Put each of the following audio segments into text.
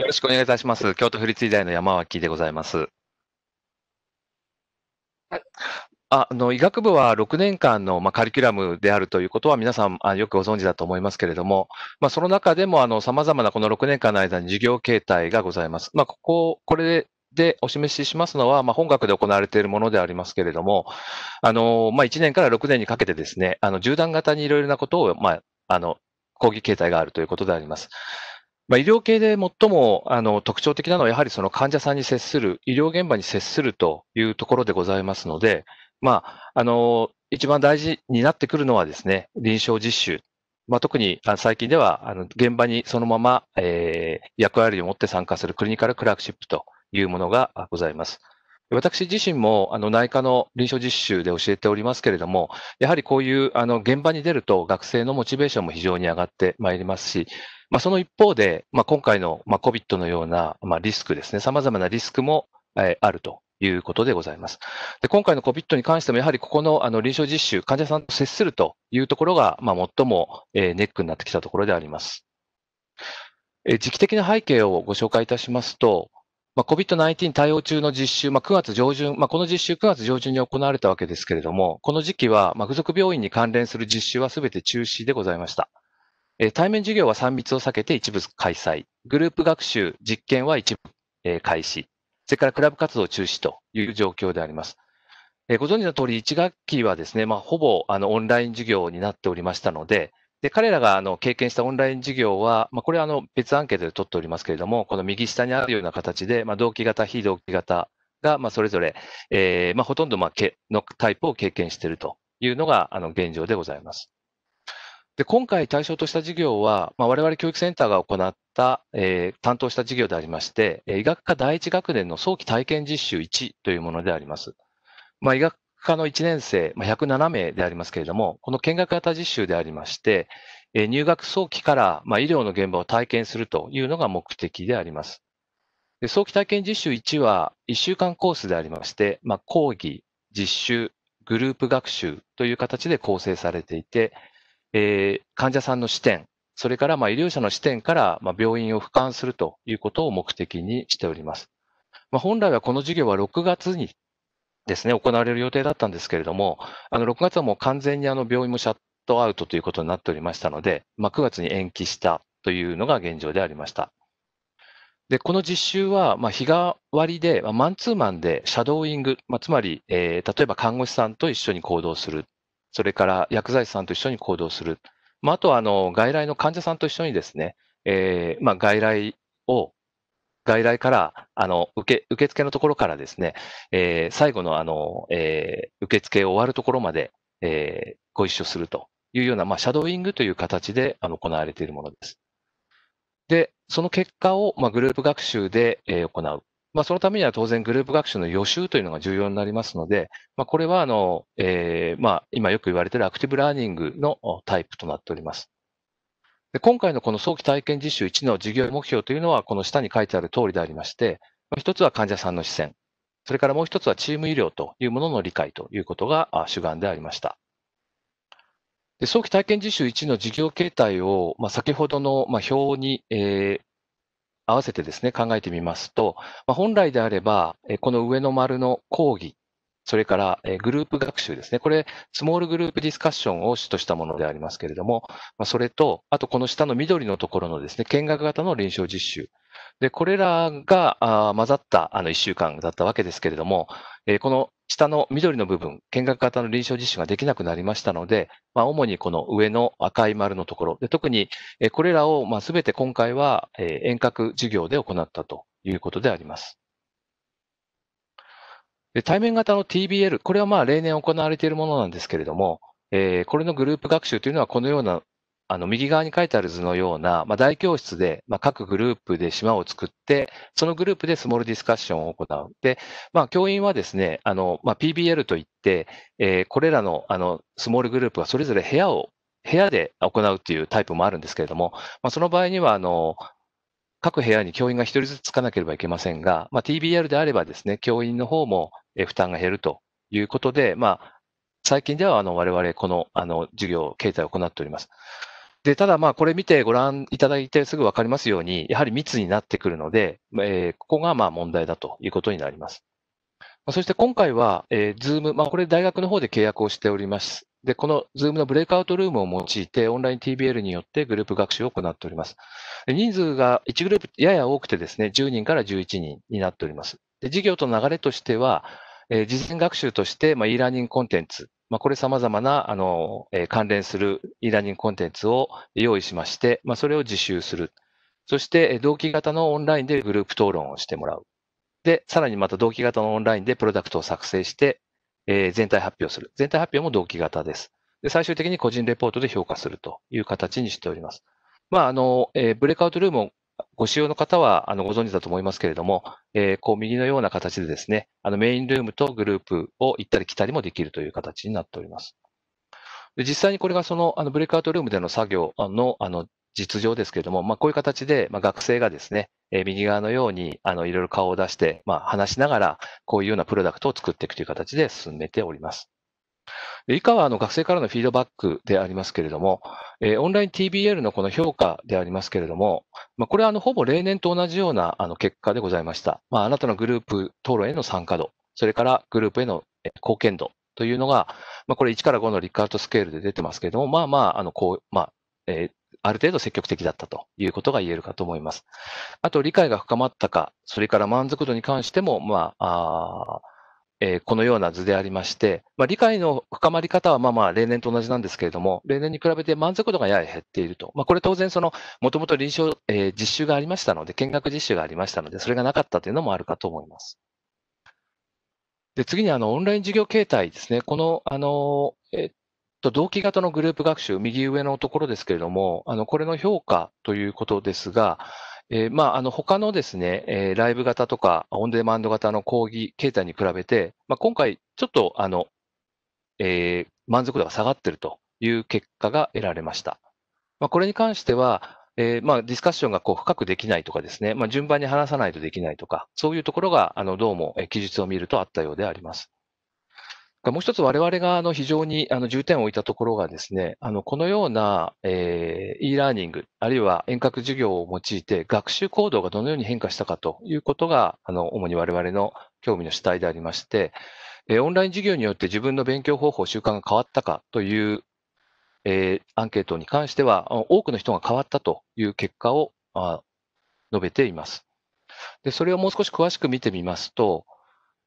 よろしくお願いいたします。京都府立医大の山脇でございます。はいあの医学部は6年間の、まあ、カリキュラムであるということは皆さんあよくご存知だと思いますけれども、まあ、その中でもさまざまなこの6年間の間に授業形態がございます。まあ、こここれでお示ししますのは、まあ、本学で行われているものでありますけれども、あのまあ、1年から6年にかけてですね、あの縦断型にいろいろなことを、まあ、あの講義形態があるということであります。まあ、医療系で最もあの特徴的なのは、やはりその患者さんに接する、医療現場に接するというところでございますので、まあ、あの一番大事になってくるのはですね、臨床実習。まあ、特に最近では、あの現場にそのまま、えー、役割を持って参加するクリニカルクラークシップというものがございます。私自身もあの内科の臨床実習で教えておりますけれども、やはりこういうあの現場に出ると学生のモチベーションも非常に上がってまいりますし、まあ、その一方で、まあ、今回の、まあ、COVID のような、まあ、リスクですね、様々なリスクも、えあるということでございます。で今回の COVID に関しても、やはりここのあの臨床実習、患者さんと接するというところが、まあ、最も、えネックになってきたところであります。え時期的な背景をご紹介いたしますと、まあ、COVID-19 対応中の実習、まあ、9月上旬、まあ、この実習9月上旬に行われたわけですけれども、この時期は、まあ、付属病院に関連する実習はすべて中止でございました。え対面授業は3密を避けて一部開催、グループ学習、実験は一部、え開始、それからクラブ活動中止という状況であります。えご存知の通り、1学期はですね、まあ、ほぼあのオンライン授業になっておりましたので、で彼らがあの経験したオンライン授業は、まあ、これはあの別アンケートで取っておりますけれども、この右下にあるような形で、まあ、同期型、非同期型が、まあ、それぞれ、えーまあ、ほとんど、まあ、けのタイプを経験しているというのがあの現状でございます。で今回対象とした事業は、まあ、我々教育センターが行った、えー、担当した事業でありまして、医学科第一学年の早期体験実習1というものであります。まあ、医学科の1年生、まあ、107名でありますけれども、この見学型実習でありまして、えー、入学早期から、まあ、医療の現場を体験するというのが目的であります。で早期体験実習1は1週間コースでありまして、まあ、講義、実習、グループ学習という形で構成されていて、えー、患者さんの視点、それからまあ医療者の視点から、まあ、病院を俯瞰するということを目的にしております。まあ、本来はこの授業は6月にですね、行われる予定だったんですけれども、あの6月はもう完全にあの病院もシャットアウトということになっておりましたので、まあ、9月に延期したというのが現状でありました。で、この実習は、ま日替わりで、まマンツーマンでシャドーイング、まあ、つまり、えー、例えば看護師さんと一緒に行動するそれから薬剤師さんと一緒に行動する。まあ、あとはあの外来の患者さんと一緒にですね、えーまあ、外来を、外来からあの受け受付のところからですね、えー、最後のあの、えー、受付を終わるところまで、えー、ご一緒するというような、まあ、シャドーイングという形であの行われているものです。で、その結果を、まあ、グループ学習で、えー、行う。まあ、そのためには当然グループ学習の予習というのが重要になりますので、まあ、これはあの、えー、まあ、今よく言われているアクティブラーニングのタイプとなっております。で今回のこの早期体験実習1の授業目標というのは、この下に書いてある通りでありまして、一つは患者さんの視線、それからもう一つはチーム医療というものの理解ということが主眼でありました。で早期体験実習1の事業形態を、まあ、先ほどの、まあ、表に、えー合わせてですね、考えてみますと、まあ、本来であれば、この上の丸の講義、それからグループ学習ですね。これ、スモールグループディスカッションを主としたものでありますけれども、まあ、それと、あとこの下の緑のところのですね、見学型の臨床実習。で、これらが混ざったあの1週間だったわけですけれども、この下の緑の部分、見学型の臨床実習ができなくなりましたので、まあ、主にこの上の赤い丸のところ、で特にこれらをまあ全て今回は遠隔授業で行ったということであります。で対面型の TBL、これはまあ例年行われているものなんですけれども、えー、これのグループ学習というのはこのようなあの右側に書いてある図のような、まあ、大教室で、まあ、各グループで島を作って、そのグループでスモールディスカッションを行う。で、まあ、教員はですね、あのまあ、PBL といって、えー、これらのあのスモールグループがそれぞれ部屋を、部屋で行うというタイプもあるんですけれども、まあ、その場合にはあの、各部屋に教員が1人ずつつかなければいけませんが、まあ、TBL であればですね、教員の方も負担が減るということで、まあ、最近ではあの我々このあの授業形態を行っております。で、ただまあこれ見てご覧いただいてすぐわかりますように、やはり密になってくるので、えー、ここがまあ問題だということになります。そして今回は、えー、Zoom、まあ、これ大学の方で契約をしております。で、この Zoom のブレイクアウトルームを用いて、オンライン TBL によってグループ学習を行っております。人数が1グループやや多くてですね、10人から11人になっております。で、授業と流れとしては、えー、事前学習として、まあ、e ラーニングコンテンツ、まあ、これ様々な、あの、えー、関連する e ラーニングコンテンツを用意しまして、まあ、それを自習する。そして、同期型のオンラインでグループ討論をしてもらう。で、さらにまた同期型のオンラインでプロダクトを作成して、えー、全体発表する。全体発表も同期型です。で、最終的に個人レポートで評価するという形にしております。まあ、あの、えー、ブレイクアウトルームをご使用の方はあのご存知だと思いますけれども、えー、こう右のような形でですね、あのメインルームとグループを行ったり来たりもできるという形になっております。で実際にこれがそのあのブレイクアウトルームでの作業のあの実情ですけれども、まあ、こういう形で、まあ、学生がですね、えー、右側のようにあのいろいろ顔を出して、まあ、話しながら、こういうようなプロダクトを作っていくという形で進めております。以下はあの学生からのフィードバックでありますけれども、えー、オンライン TBL のこの評価でありますけれども、まあ、これはあのほぼ例年と同じようなあの結果でございました。まあ、あなたのグループ討論への参加度、それからグループへの貢献度というのが、まあ、これ1から5のリカクアトスケールで出てますけれども、まあまあ、あのこうまあえー、ある程度積極的だったということが言えるかと思います。あと、理解が深まったか、それから満足度に関しても、まあ、あえー、このような図でありまして、まあ、理解の深まり方はまあまあ例年と同じなんですけれども、例年に比べて満足度がやや減っていると。まあ、これ当然その、もともと臨床、えー、実習がありましたので、見学実習がありましたので、それがなかったというのもあるかと思います。で次にあのオンライン授業形態ですね、このあの、えっと、同期型のグループ学習、右上のところですけれども、あのこれの評価ということですが、えー、まあ、あの他のですね、えー、ライブ型とかオンデマンド型の講義形態に比べて、まあ、今回ちょっとあの、えー、満足度が下がっているという結果が得られました。まあ、これに関しては、えまあ、ディスカッションがこう深くできないとかですね、まあ、順番に話さないとできないとか、そういうところがあのどうも記述を見るとあったようであります。もう一つ我々があの非常にあの重点を置いたところがですね、あのこのような、えー、e ラーニング、あるいは遠隔授業を用いて学習行動がどのように変化したかということが、あの主に我々の興味の主体でありまして、えー、オンライン授業によって自分の勉強方法、習慣が変わったかという、えー、アンケートに関しては、多くの人が変わったという結果をあ述べています。でそれをもう少し詳しく見てみますと、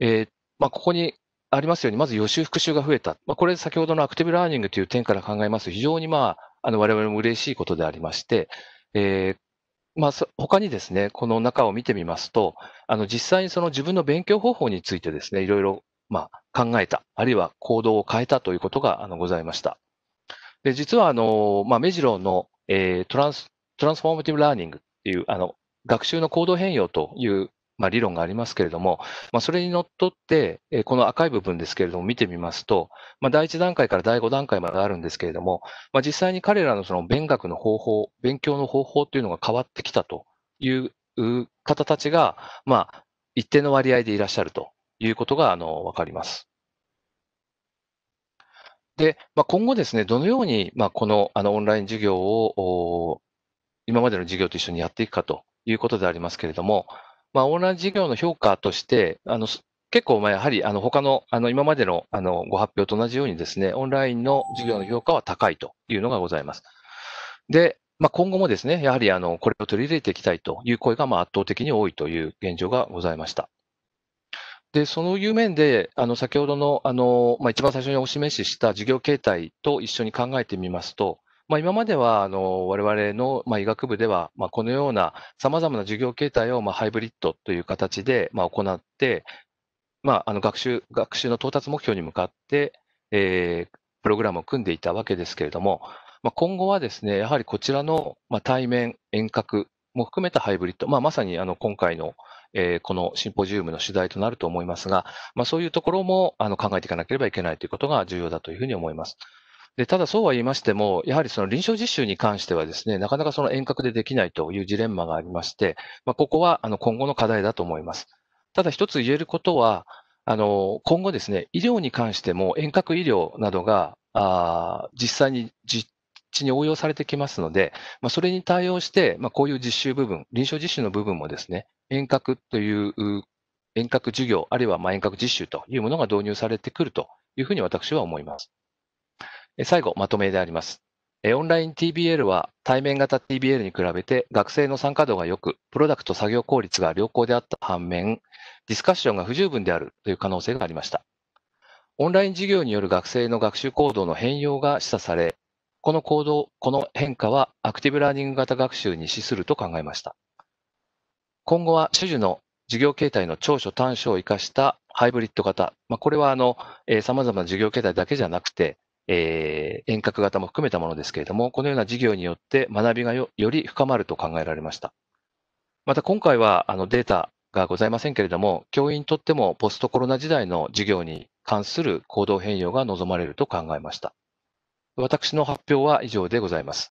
えーまあ、ここにありますように、まず予習復習が増えた。まあ、これ先ほどのアクティブラーニングという点から考えますと、非常にまあ、あの、我々も嬉しいことでありまして、えー、まあ、他にですね、この中を見てみますと、あの、実際にその自分の勉強方法についてですね、いろいろ、まあ、考えた、あるいは行動を変えたということが、あの、ございました。で、実は、あの、まあ、メジロの、えー、トランス、トランスフォーマティブラーニングっていう、あの、学習の行動変容というまあ、理論がありますけれども、まあ、それにのっとって、えこの赤い部分ですけれども、見てみますと、まあ、第1段階から第5段階まであるんですけれども、まあ、実際に彼らのその勉学の方法、勉強の方法というのが変わってきたという方たちが、まあ、一定の割合でいらっしゃるということがあの分かります。で、まあ、今後ですね、どのように、まあ、このあのオンライン授業を今までの授業と一緒にやっていくかということでありますけれども、まあ、オンライン事業の評価として、あの結構、やはりあの他のあの今までのあのご発表と同じようにですね、オンラインの事業の評価は高いというのがございます。で、まあ、今後もですね、やはりあのこれを取り入れていきたいという声がまあ圧倒的に多いという現状がございました。で、そのいう面で、あの先ほどのあの、まあ、一番最初にお示しした事業形態と一緒に考えてみますと、まあ、今まではあの我々のまあ医学部ではまあこのようなさまざまな授業形態をまあハイブリッドという形でまあ行って、まあ、あの学習学習の到達目標に向かって、えー、プログラムを組んでいたわけですけれども、まあ、今後はですねやはりこちらのまあ対面、遠隔も含めたハイブリッド、まあ、まさにあの今回のえー、このシンポジウムの主題となると思いますが、まあ、そういうところもあの考えていかなければいけないということが重要だというふうに思います。で、ただそうは言いましても、やはりその臨床実習に関してはですね、なかなかその遠隔でできないというジレンマがありまして、まあ、ここはあの今後の課題だと思います。ただ一つ言えることは、あの、今後ですね、医療に関しても遠隔医療などが、あ実際に実地に応用されてきますので、まあ、それに対応して、まあ、こういう実習部分、臨床実習の部分もですね、遠隔という遠隔授業、あるいはま遠隔実習というものが導入されてくるというふうに私は思います。最後、まとめであります。オンライン TBL は対面型 TBL に比べて学生の参加度が良く、プロダクト作業効率が良好であった反面、ディスカッションが不十分であるという可能性がありました。オンライン授業による学生の学習行動の変容が示唆され、この行動、この変化はアクティブラーニング型学習に資すると考えました。今後は種々の授業形態の長所短所を生かしたハイブリッド型、まあ、これはあの、えー、様々な授業形態だけじゃなくて、えー、遠隔型も含めたものですけれども、このような事業によって学びがより深まると考えられました。また今回はあのデータがございませんけれども、教員にとってもポストコロナ時代の授業に関する行動変容が望まれると考えました。私の発表は以上でございます。